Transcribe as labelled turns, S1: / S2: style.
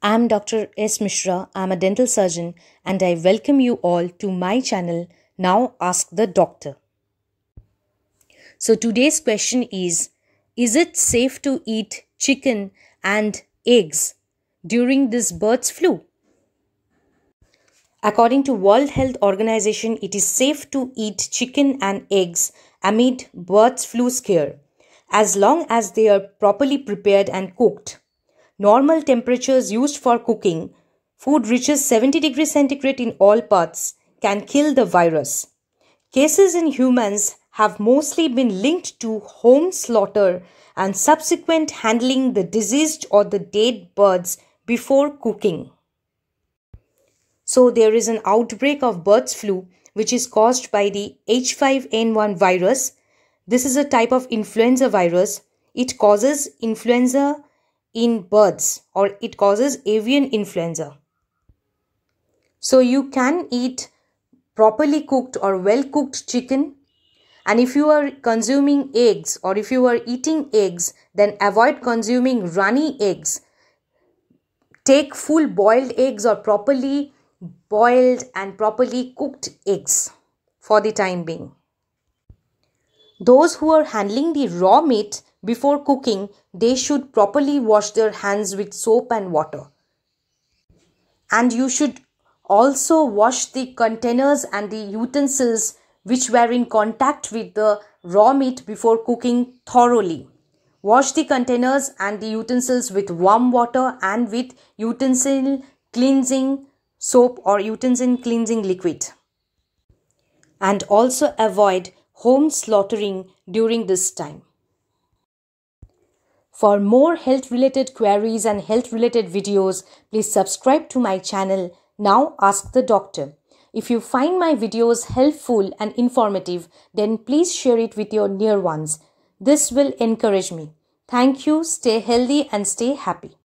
S1: I am Dr. S. Mishra. I am a dental surgeon and I welcome you all to my channel Now Ask the Doctor. So today's question is Is it safe to eat chicken and eggs during this birds flu? According to World Health Organization, it is safe to eat chicken and eggs amid birds flu scare as long as they are properly prepared and cooked normal temperatures used for cooking, food reaches 70 degrees centigrade in all parts, can kill the virus. Cases in humans have mostly been linked to home slaughter and subsequent handling the diseased or the dead birds before cooking. So, there is an outbreak of birds' flu which is caused by the H5N1 virus. This is a type of influenza virus. It causes influenza in birds or it causes avian influenza. So you can eat properly cooked or well cooked chicken and if you are consuming eggs or if you are eating eggs then avoid consuming runny eggs. Take full boiled eggs or properly boiled and properly cooked eggs for the time being. Those who are handling the raw meat before cooking, they should properly wash their hands with soap and water. And you should also wash the containers and the utensils which were in contact with the raw meat before cooking thoroughly. Wash the containers and the utensils with warm water and with utensil cleansing soap or utensil cleansing liquid. And also avoid home slaughtering during this time. For more health related queries and health related videos, please subscribe to my channel Now Ask the Doctor. If you find my videos helpful and informative, then please share it with your near ones. This will encourage me. Thank you, stay healthy and stay happy.